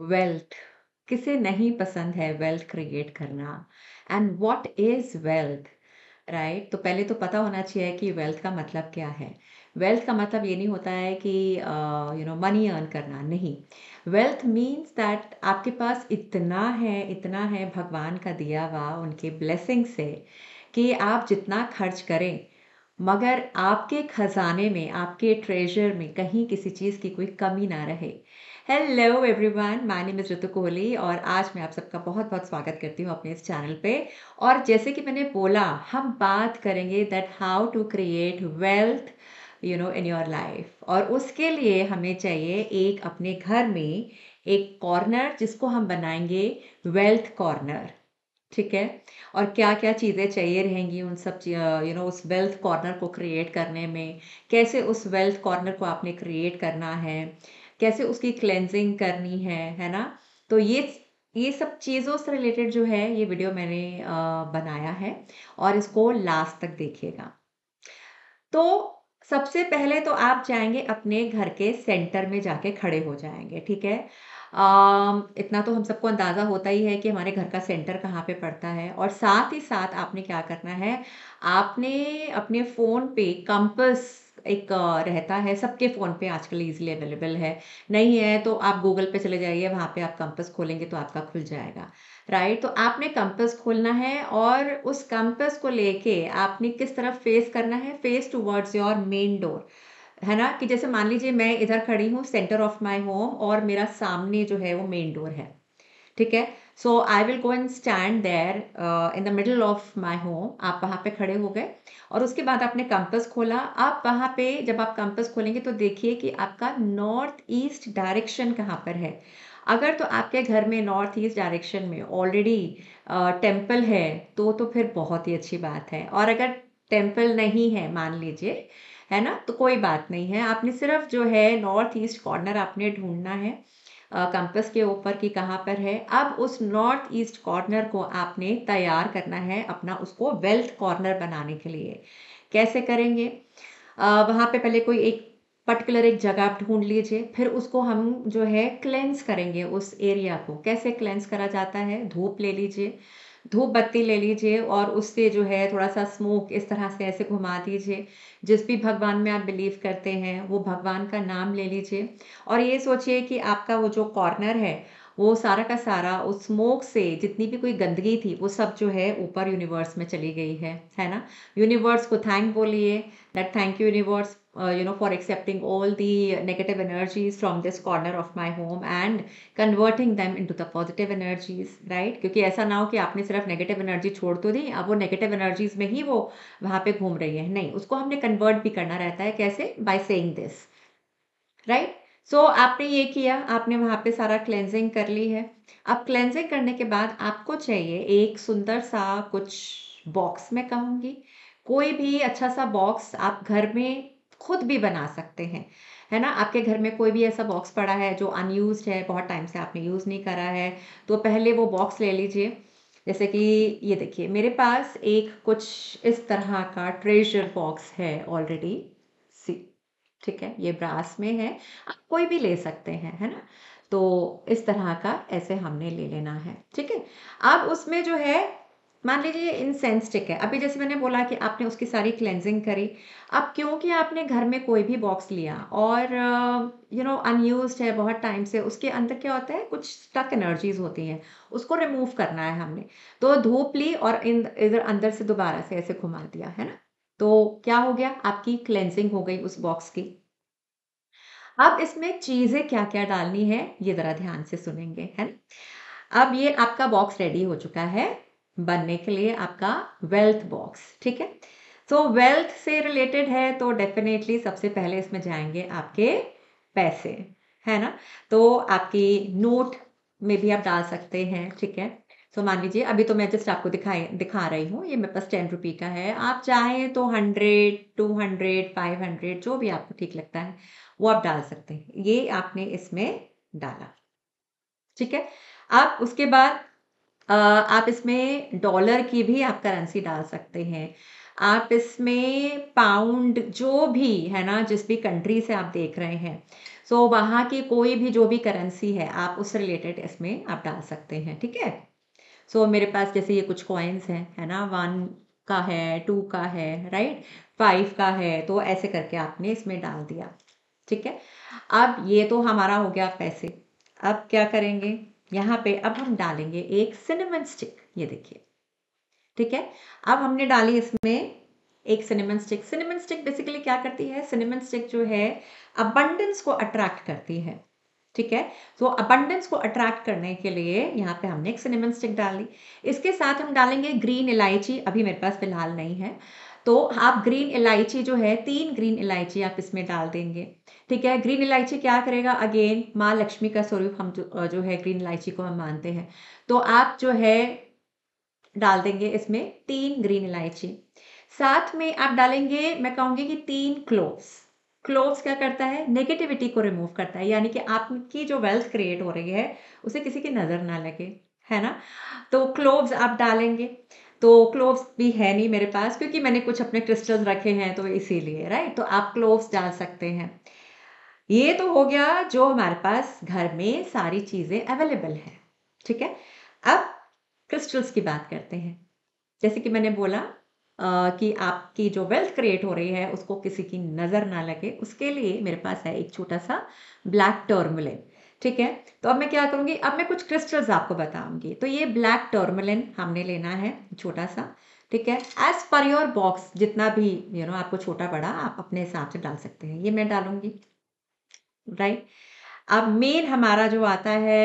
Wealth किसे नहीं पसंद है वेल्थ क्रिएट करना and what is wealth right तो पहले तो पता होना चाहिए कि वेल्थ का मतलब क्या है वेल्थ का मतलब ये नहीं होता है कि यू नो मनी अर्न करना नहीं वेल्थ मीन्स दैट आपके पास इतना है इतना है भगवान का दिया हुआ उनके ब्लेसिंग से कि आप जितना खर्च करें मगर आपके खजाने में आपके ट्रेजर में कहीं किसी चीज़ की कोई कमी ना रहे hello everyone my name is Ritu Kohli और आज मैं आप सबका बहुत बहुत स्वागत करती हूँ अपने इस चैनल पे और जैसे कि मैंने बोला हम बात करेंगे that how to create wealth you know in your life और उसके लिए हमें चाहिए एक अपने घर में एक कॉर्नर जिसको हम बनाएंगे वेल्थ कॉर्नर ठीक है और क्या क्या चीज़ें चाहिए रहेंगी उन सब यू नो उस वेल्थ कॉर्नर को क्रिएट करने में कैसे उस वेल्थ कॉर्नर को आपने क्रिएट करना है कैसे उसकी क्लेंजिंग करनी है है ना तो ये ये सब चीज़ों से रिलेटेड जो है ये वीडियो मैंने बनाया है और इसको लास्ट तक देखिएगा तो सबसे पहले तो आप जाएंगे अपने घर के सेंटर में जाके खड़े हो जाएंगे ठीक है आ, इतना तो हम सबको अंदाज़ा होता ही है कि हमारे घर का सेंटर कहाँ पे पड़ता है और साथ ही साथ आपने क्या करना है आपने अपने फ़ोन पे कंपस एक रहता है सबके फ़ोन पे आजकल इजीली अवेलेबल है नहीं है तो आप गूगल पे चले जाइए वहाँ पे आप कंपस खोलेंगे तो आपका खुल जाएगा राइट तो आपने कंपस खोलना है और उस कंपस को लेके आपने किस तरफ फेस करना है face towards your main door है ना कि जैसे मान लीजिए मैं इधर खड़ी हूँ सेंटर ऑफ माई होम और मेरा सामने जो है वो मेन डोर है ठीक है so I will go and stand there in the middle of my home आप वहाँ पे खड़े हो गए और उसके बाद आपने कंपस खोला आप वहाँ पे जब आप कंपस खोलेंगे तो देखिए कि आपका नॉर्थ ईस्ट डायरेक्शन कहाँ पर है अगर तो आपके घर में नॉर्थ ईस्ट डायरेक्शन में ऑलरेडी टेम्पल uh, है तो तो फिर बहुत ही अच्छी बात है और अगर टेम्पल नहीं है मान लीजिए है ना तो कोई बात नहीं है आपने सिर्फ जो है नॉर्थ ईस्ट कॉर्नर आपने ढूंढना है कंपस के ऊपर कि कहाँ पर है अब उस नॉर्थ ईस्ट कॉर्नर को आपने तैयार करना है अपना उसको वेल्थ कॉर्नर बनाने के लिए कैसे करेंगे वहाँ पे पहले कोई एक पर्टिकुलर एक जगह आप ढूंढ लीजिए फिर उसको हम जो है क्लेंस करेंगे उस एरिया को कैसे क्लेंस करा जाता है धूप ले लीजिए धूप बत्ती ले लीजिए और उससे जो है थोड़ा सा स्मोक इस तरह से ऐसे घुमा दीजिए जिस भी भगवान में आप बिलीव करते हैं वो भगवान का नाम ले लीजिए और ये सोचिए कि आपका वो जो कॉर्नर है वो सारा का सारा उस स्मोक से जितनी भी कोई गंदगी थी वो सब जो है ऊपर यूनिवर्स में चली गई है है ना यूनिवर्स को थैंक बोलिए that thank you universe uh, you know for accepting all the negative energies from this corner of my home and converting them into the positive energies right क्योंकि ऐसा ना हो कि आपने सिर्फ नेगेटिव एनर्जी छोड़ तो दी अब वो नेगेटिव एनर्जीज में ही वो वहाँ पे घूम रही है नहीं उसको हमने कन्वर्ट भी करना रहता है कैसे by saying this right so so, आपने ये किया आपने वहाँ पे सारा क्लेंजिंग कर ली है अब क्लेंजिंग करने के बाद आपको चाहिए एक सुंदर सा कुछ बॉक्स में कहूँगी कोई भी अच्छा सा बॉक्स आप घर में खुद भी बना सकते हैं है ना आपके घर में कोई भी ऐसा बॉक्स पड़ा है जो अनयूज है बहुत टाइम से आपने यूज़ नहीं करा है तो पहले वो बॉक्स ले लीजिए जैसे कि ये देखिए मेरे पास एक कुछ इस तरह का ट्रेजर बॉक्स है ऑलरेडी सी ठीक है ये ब्रास में है आप कोई भी ले सकते हैं है ना तो इस तरह का ऐसे हमने ले लेना है ठीक है अब उसमें जो है मान लीजिए इंसेंस स्टिक है अभी जैसे मैंने बोला कि आपने उसकी सारी क्लेंजिंग करी अब क्योंकि आपने घर में कोई भी बॉक्स लिया और यू नो अनयूज है बहुत टाइम से उसके अंदर क्या होता है कुछ स्टक एनर्जीज होती हैं उसको रिमूव करना है हमने तो धूप ली और इन इधर अंदर से दोबारा से ऐसे घुमा दिया है ना तो क्या हो गया आपकी क्लेंजिंग हो गई उस बॉक्स की अब इसमें चीज़ें क्या क्या डालनी है ये ज़रा ध्यान से सुनेंगे है ना अब ये आपका बॉक्स रेडी हो चुका है बनने के लिए आपका वेल्थ बॉक्स ठीक है सो वेल्थ से रिलेटेड है तो डेफिनेटली सबसे पहले इसमें जाएंगे आपके पैसे है ना तो आपकी नोट में भी आप डाल सकते हैं ठीक है सो मान लीजिए अभी तो मैं जस्ट आपको दिखाई दिखा रही हूँ ये मेरे पास टेन रुपी का है आप चाहें तो hundred two hundred five hundred जो भी आपको ठीक लगता है वो आप डाल सकते हैं ये आपने इसमें डाला ठीक है अब उसके बाद आप इसमें डॉलर की भी आप करेंसी डाल सकते हैं आप इसमें पाउंड जो भी है ना जिस भी कंट्री से आप देख रहे हैं सो so, वहाँ की कोई भी जो भी करेंसी है आप उस रिलेटेड इसमें आप डाल सकते हैं ठीक है सो so, मेरे पास जैसे ये कुछ कॉइन्स हैं है ना वन का है टू का है राइट फाइव का है तो ऐसे करके आपने इसमें डाल दिया ठीक है अब ये तो हमारा हो गया पैसे अब क्या करेंगे यहाँ पे अब हम डालेंगे एक सिनेमन स्टिक ये देखिए ठीक है अब हमने डाली इसमें एक cinnamon stick cinnamon stick basically क्या करती है सिनेमन स्टिक जो है अबंडेंस को अट्रैक्ट करती है ठीक है तो अबंडेंस को अट्रैक्ट करने के लिए यहाँ पे हमने एक सिनेमन स्टिक डाल ली इसके साथ हम डालेंगे ग्रीन इलायची अभी मेरे पास फिलहाल नहीं है तो आप ग्रीन इलायची जो है तीन ग्रीन इलायची आप इसमें डाल देंगे ठीक है ग्रीन इलायची क्या करेगा अगेन माँ लक्ष्मी का स्वरूप हम जो, जो है ग्रीन इलायची को हम मानते हैं तो आप जो है डाल देंगे इसमें तीन ग्रीन इलायची साथ में आप डालेंगे मैं कहूंगी कि तीन क्लोव्स क्लोव्स क्या करता है नेगेटिविटी को रिमूव करता है यानी कि आपकी जो वेल्थ क्रिएट हो रही है उसे किसी की नज़र ना लगे है ना तो क्लोव्स आप डालेंगे तो क्लोव्स भी है नहीं मेरे पास क्योंकि मैंने कुछ अपने क्रिस्टल्स रखे हैं तो इसीलिए राइट तो आप क्लोव्स डाल सकते हैं ये तो हो गया जो हमारे पास घर में सारी चीज़ें अवेलेबल है ठीक है अब क्रिस्टल्स की बात करते हैं जैसे कि मैंने बोला आ, कि आपकी जो वेल्थ क्रिएट हो रही है उसको किसी की नज़र ना लगे उसके लिए मेरे पास है एक छोटा सा ब्लैक टर्मुलिन ठीक है तो अब मैं क्या करूंगी अब मैं कुछ क्रिस्टल्स आपको बताऊंगी तो ये ब्लैक टर्मलिन हमने लेना है छोटा सा ठीक है एज पर योर बॉक्स जितना भी यू you नो know, आपको छोटा बड़ा आप अपने हिसाब से डाल सकते हैं ये मैं डालूंगी राइट अब मेन हमारा जो आता है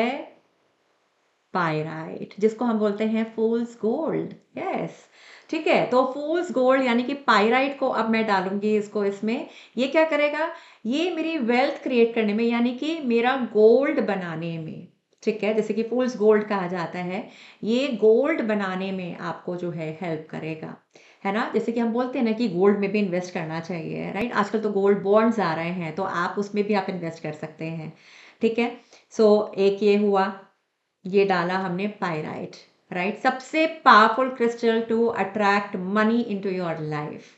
पायराइट जिसको हम बोलते हैं फूल्स गोल्ड यस ठीक है तो फूल्स गोल्ड यानी कि पाइराइट को अब मैं डालूंगी इसको इसमें ये क्या करेगा ये मेरी वेल्थ क्रिएट करने में यानी कि मेरा गोल्ड बनाने में ठीक है जैसे कि फूल्स गोल्ड कहा जाता है ये गोल्ड बनाने में आपको जो है हेल्प करेगा है ना जैसे कि हम बोलते हैं ना कि गोल्ड में भी इन्वेस्ट करना चाहिए राइट आजकल तो गोल्ड बॉन्ड्स आ रहे हैं तो आप उसमें भी आप इन्वेस्ट कर सकते हैं ठीक है सो so, एक ये हुआ ये डाला हमने पायराइट राइट right? सबसे powerful crystal to attract money into your life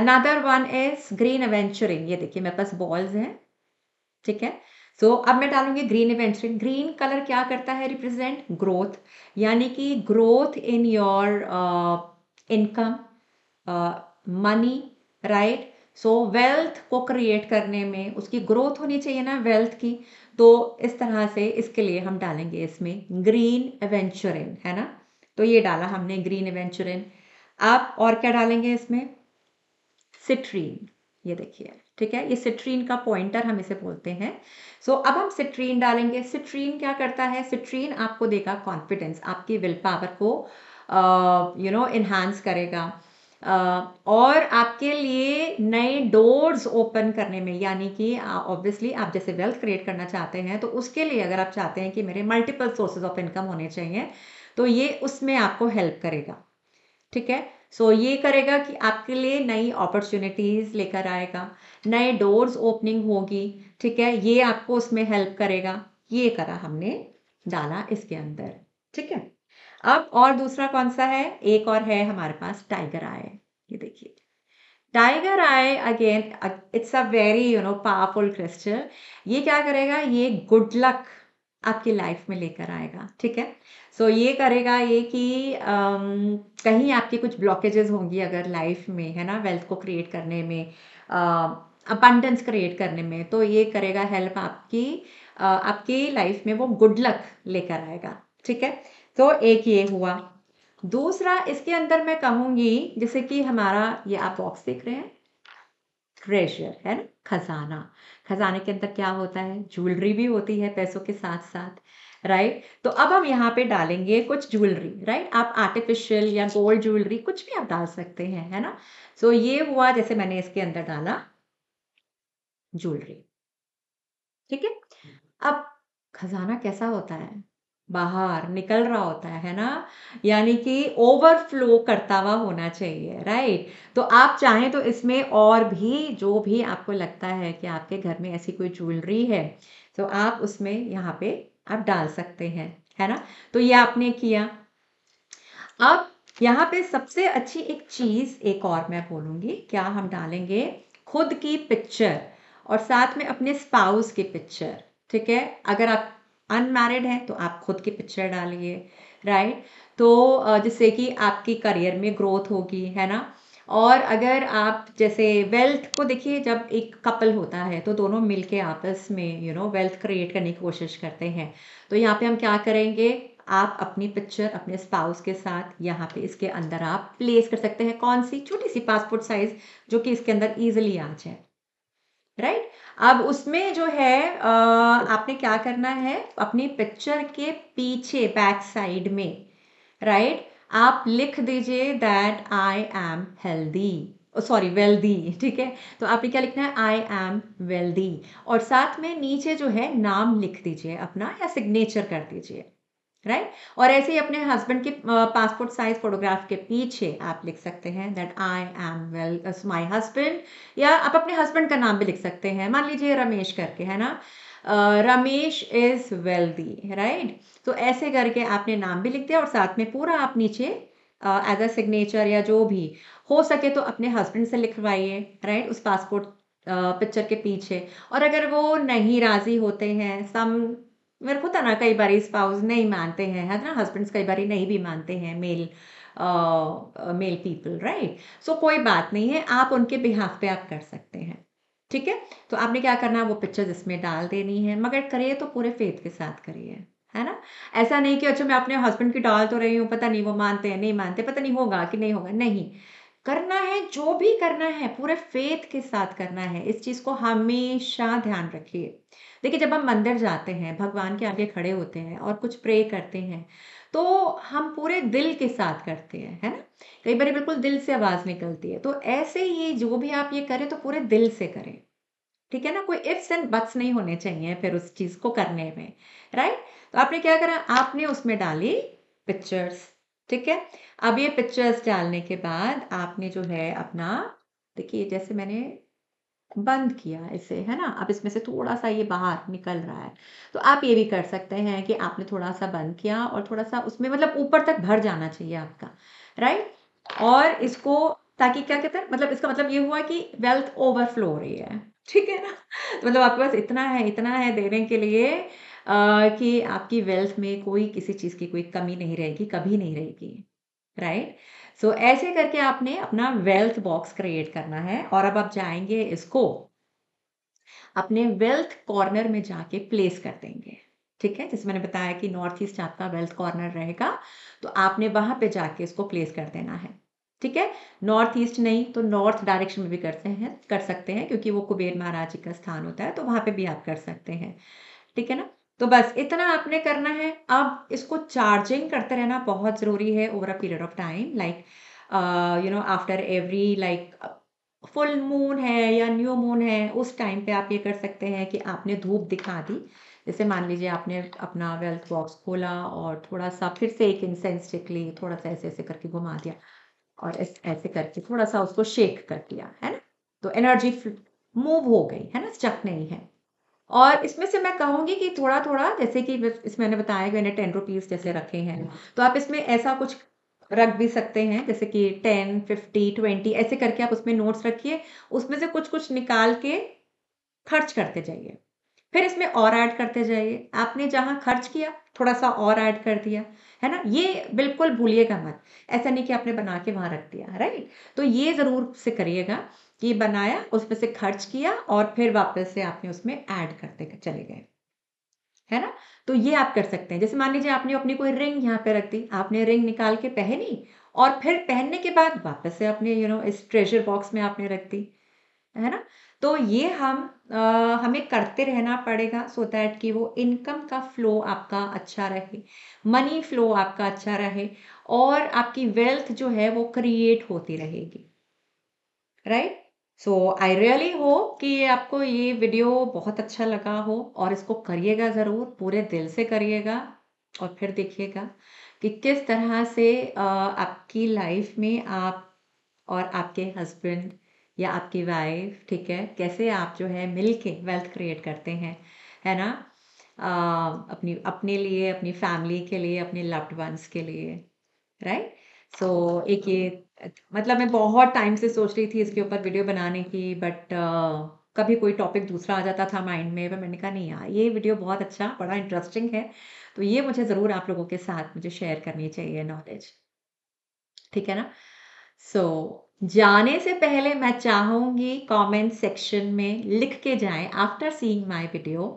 another one is green aventurine ये देखिए मेरे पास बॉल्स हैं ठीक है सो so, अब मैं डालूंगी ग्रीन एवेंचरिंग ग्रीन कलर क्या करता है रिप्रेजेंट ग्रोथ यानी कि growth in your income money right so so, wealth को क्रिएट करने में उसकी ग्रोथ होनी चाहिए ना वेल्थ की तो इस तरह से इसके लिए हम डालेंगे इसमें ग्रीन एवेंचुरिन है ना तो ये डाला हमने ग्रीन एवेंचुरिन आप और क्या डालेंगे इसमें सिट्रीन ये देखिए ठीक है ये सिट्रीन का पॉइंटर हम इसे बोलते हैं सो so, अब हम सिट्रीन डालेंगे सिट्रीन क्या करता है सिट्रीन आपको देगा कॉन्फिडेंस आपकी विल पावर को यू नो इन्हांस करेगा और आपके लिए नए डोर्स ओपन करने में यानी कि ऑब्वियसली आप जैसे वेल्थ क्रिएट करना चाहते हैं तो उसके लिए अगर आप चाहते हैं कि मेरे मल्टीपल सोर्सेज ऑफ इनकम होने चाहिए तो ये उसमें आपको हेल्प करेगा ठीक है सो so, ये करेगा कि आपके लिए नई अपॉर्चुनिटीज़ लेकर आएगा नए डोर्स ओपनिंग होगी ठीक है ये आपको उसमें हेल्प करेगा ये करा हमने डाला इसके अंदर ठीक है अब और दूसरा कौन सा है एक और है हमारे पास टाइगर आय ये देखिए tiger eye again it's a very you know powerful crystal ये क्या करेगा ये गुड लक आपकी लाइफ में लेकर आएगा ठीक है सो so, ये करेगा ये कि um, कहीं आपकी कुछ ब्लॉकेजेस होंगी अगर लाइफ में है ना वेल्थ को क्रिएट करने में uh, क्रिएट करने में तो ये करेगा हेल्प आपकी uh, आपकी लाइफ में वो गुड लक लेकर आएगा ठीक है तो एक ये हुआ दूसरा इसके अंदर मैं कहूंगी जैसे कि हमारा ये आप बॉक्स देख रहे हैं ट्रेजर है ना खजाना खजाने के अंदर क्या होता है ज्वेलरी भी होती है पैसों के साथ साथ राइट तो अब हम यहाँ पे डालेंगे कुछ ज्वेलरी राइट आप आर्टिफिशियल या गोल्ड ज्वेलरी कुछ भी आप डाल सकते हैं है ना सो so, ये हुआ जैसे मैंने इसके अंदर डाला ज्वेलरी ठीक है अब खजाना कैसा होता है बाहर निकल रहा होता है ना यानी कि ओवरफ्लो करता हुआ होना चाहिए राइट तो आप चाहें तो इसमें और भी जो भी आपको लगता है कि आपके घर में ऐसी कोई ज्वेलरी है तो आप उसमें यहाँ पे आप डाल सकते हैं है ना तो ये आपने किया अब यहाँ पे सबसे अच्छी एक चीज एक और मैं बोलूंगी क्या हम डालेंगे खुद की पिक्चर और साथ में अपने स्पाउस की पिक्चर ठीक है अगर आप अनमैरिड हैं तो आप खुद की पिक्चर डालिए राइट तो जिससे कि आपकी करियर में ग्रोथ होगी है ना और अगर आप जैसे वेल्थ को देखिए जब एक कपल होता है तो दोनों मिलके आपस में यू नो वेल्थ क्रिएट करने की कोशिश करते हैं तो यहाँ पे हम क्या करेंगे आप अपनी पिक्चर अपने स्पाउस के साथ यहाँ पे इसके अंदर आप प्लेस कर सकते हैं कौन सी छोटी सी पासपोर्ट साइज जो कि इसके अंदर ईजिली आ जाए राइट अब उसमें जो है आ, आपने क्या करना है अपनी पिक्चर के पीछे बैक साइड में राइट आप लिख दीजिए that I am healthy sorry wealthy ठीक है तो आपने क्या लिखना है आई एम वेल्दी और साथ में नीचे जो है नाम लिख दीजिए अपना या सिग्नेचर कर दीजिए राइट right? और ऐसे ही अपने हस्बैंड के पासपोर्ट साइज फोटोग्राफ के पीछे आप लिख सकते हैं that I am well my husband या आप अपने हस्बैंड का नाम भी लिख सकते हैं मान लीजिए रमेश करके है ना रमेश इज वेल्दी राइट तो ऐसे करके आपने नाम भी लिख दिया और साथ में पूरा आप नीचे एज अ सिग्नेचर या जो भी हो सके तो अपने हस्बैंड से लिखवाइए राइट right? उस पासपोर्ट पिक्चर के पीछे और अगर वो नहीं राजी होते हैं सम मेरे को तो ना कई बार स्पाउस नहीं मानते हैं है ना हस्बैंड्स कई बार नहीं भी मानते हैं male male people right so कोई बात नहीं है आप उनके बिहाफ पे आप कर सकते हैं ठीक है तो आपने क्या करना है वो पिक्चर इसमें डाल देनी है मगर करिए तो पूरे फेथ के साथ करिए है ना ऐसा नहीं कि अच्छा मैं अपने हस्बैंड की डाल तो रही हूँ पता नहीं वो मानते हैं नहीं मानते पता नहीं होगा कि नहीं होगा नहीं करना है जो भी करना है पूरे फेथ के साथ करना है इस चीज़ को हमेशा ध्यान रखिए देखिए जब हम मंदिर जाते हैं भगवान के आगे खड़े होते हैं और कुछ प्रे करते हैं तो हम पूरे दिल के साथ करते हैं है ना कई बार बिल्कुल दिल से आवाज़ निकलती है तो ऐसे ही जो भी आप ये करें तो पूरे दिल से करें ठीक है ना कोई इफ्स एंड बट्स नहीं होने चाहिए फिर उस चीज़ को करने में राइट तो आपने क्या करा आपने उसमें डाली पिक्चर्स ठीक है अब ये पिक्चर्स डालने के बाद आपने जो है अपना देखिए जैसे मैंने बंद किया इसे है ना अब इसमें से थोड़ा सा ये बाहर निकल रहा है तो आप ये भी कर सकते हैं कि आपने थोड़ा सा बंद किया और थोड़ा सा उसमें मतलब ऊपर तक भर जाना चाहिए आपका राइट और इसको ताकि क्या कहते हैं मतलब इसका मतलब ये हुआ कि वेल्थ ओवरफ्लो हो रही है ठीक है ना तो मतलब आपके पास इतना है इतना है देने के लिए कि आपकी वेल्थ में कोई किसी चीज़ की कोई कमी नहीं रहेगी कभी नहीं रहेगी राइट सो ऐसे करके आपने अपना वेल्थ बॉक्स क्रिएट करना है और अब आप जाएंगे इसको अपने वेल्थ कॉर्नर में जाके प्लेस कर देंगे ठीक है जैसे मैंने बताया कि नॉर्थ ईस्ट आपका वेल्थ कॉर्नर रहेगा तो आपने वहां पे जाके इसको प्लेस कर देना है ठीक है नॉर्थ ईस्ट नहीं तो नॉर्थ डायरेक्शन में भी करते हैं कर सकते हैं क्योंकि वो कुबेर महाराज जी का स्थान होता है तो वहां पे भी आप कर सकते हैं ठीक है ना तो बस इतना आपने करना है अब इसको चार्जिंग करते रहना बहुत ज़रूरी है over a period of time like you know after every like full moon है या न्यू मून है उस टाइम पे आप ये कर सकते हैं कि आपने धूप दिखा दी जैसे मान लीजिए आपने अपना वेल्थ बॉक्स खोला और थोड़ा सा फिर से एक इंसेंस स्टिक ली थोड़ा सा ऐसे ऐसे करके घुमा दिया और ऐसे करके थोड़ा सा उसको शेक कर दिया है ना तो एनर्जी मूव हो गई है ना चक नहीं है और इसमें से मैं कहूंगी कि थोड़ा थोड़ा जैसे कि इसमें मैंने बताया कि मैंने टेन रुपीज़ जैसे रखे हैं तो आप इसमें ऐसा कुछ रख भी सकते हैं जैसे कि टेन फिफ्टी ट्वेंटी ऐसे करके आप उसमें नोट्स रखिए उसमें से कुछ कुछ निकाल के खर्च करते जाइए फिर इसमें और ऐड करते जाइए आपने जहाँ खर्च किया थोड़ा सा और ऐड कर दिया है ना ये बिल्कुल भूलिएगा मत ऐसा नहीं कि आपने बना के वहां रख दिया राइट तो ये ज़रूर से करिएगा ये बनाया उसमें से खर्च किया और फिर वापस से आपने उसमें ऐड करते चले गए है ना तो ये आप कर सकते हैं जैसे मान लीजिए आपने अपनी कोई रिंग यहाँ पे रख दी आपने रिंग निकाल के पहनी और फिर पहनने के बाद वापस से अपने यू you नो know, इस ट्रेजर बॉक्स में आपने रख दी है ना तो ये हम आ, हमें करते रहना पड़ेगा सो दैट कि वो इनकम का फ्लो आपका अच्छा रहे मनी फ्लो आपका अच्छा रहे और आपकी वेल्थ जो है वो क्रिएट होती रहेगी right right? So I really hope कि आपको ये वीडियो बहुत अच्छा लगा हो और इसको करिएगा ज़रूर पूरे दिल से करिएगा और फिर देखिएगा कि किस तरह से आपकी लाइफ में आप और आपके हस्बैंड या आपकी वाइफ ठीक है कैसे आप जो है मिल के वेल्थ क्रिएट करते हैं है ना आ, अपनी अपने लिए अपनी फैमिली के लिए अपने लव्ड वंस के लिए राइट सो so, एक ये मतलब मैं बहुत टाइम से सोच रही थी इसके ऊपर वीडियो बनाने की बट uh, कभी कोई टॉपिक दूसरा आ जाता था माइंड में पर मैंने कहा नहीं यार ये वीडियो बहुत अच्छा बड़ा इंटरेस्टिंग है तो ये मुझे ज़रूर आप लोगों के साथ मुझे शेयर करनी चाहिए नॉलेज ठीक है ना सो so, जाने से पहले मैं चाहूँगी कमेंट सेक्शन में लिख के जाएं after seeing my video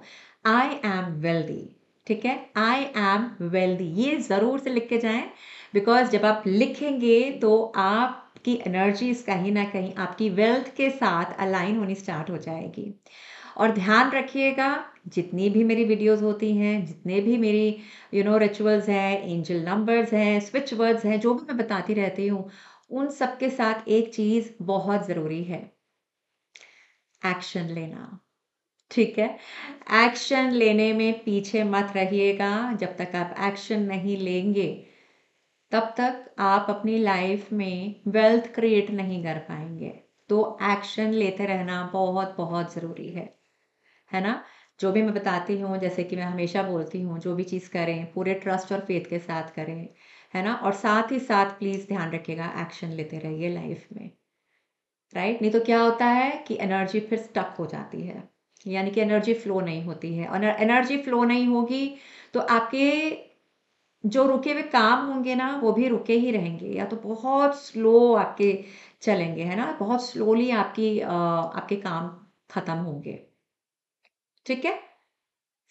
I am wealthy ठीक है आई एम वेल्दी ये ज़रूर से लिख के जाएं बिकॉज जब आप लिखेंगे तो आपकी एनर्जीज कहीं ना कहीं आपकी वेल्थ के साथ अलाइन होनी स्टार्ट हो जाएगी और ध्यान रखिएगा जितनी भी मेरी वीडियोस होती हैं जितने भी मेरी यू नो रिचुअल्स हैं एंजल नंबर्स हैं स्विच वर्ड्स हैं जो भी मैं बताती रहती हूँ उन सब के साथ एक चीज़ बहुत ज़रूरी है एक्शन लेना ठीक है एक्शन लेने में पीछे मत रहिएगा जब तक आप एक्शन नहीं लेंगे तब तक आप अपनी लाइफ में वेल्थ क्रिएट नहीं कर पाएंगे तो एक्शन लेते रहना बहुत बहुत ज़रूरी है है ना जो भी मैं बताती हूँ जैसे कि मैं हमेशा बोलती हूँ जो भी चीज़ करें पूरे ट्रस्ट और फेथ के साथ करें है ना और साथ ही साथ प्लीज़ ध्यान रखिएगा एक्शन लेते रहिए लाइफ में राइट नहीं तो क्या होता है कि एनर्जी फिर स्टक हो जाती है यानी कि एनर्जी फ्लो नहीं होती है और एनर्जी फ्लो नहीं होगी तो आपके जो रुके हुए काम होंगे ना वो भी रुके ही रहेंगे या तो बहुत स्लो आपके चलेंगे है ना बहुत स्लोली आपकी आ, आपके काम खत्म होंगे ठीक है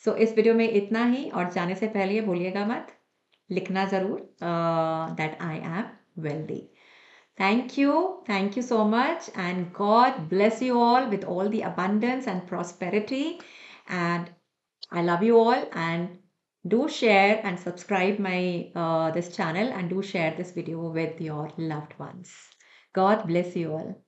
सो so, इस वीडियो में इतना ही और जाने से पहले बोलिएगा मत लिखना जरूर that I am wealthy thank you thank you so much and God bless you all with all the abundance and prosperity and I love you all and do share and subscribe my uh, this channel and do share this video with your loved ones god bless you all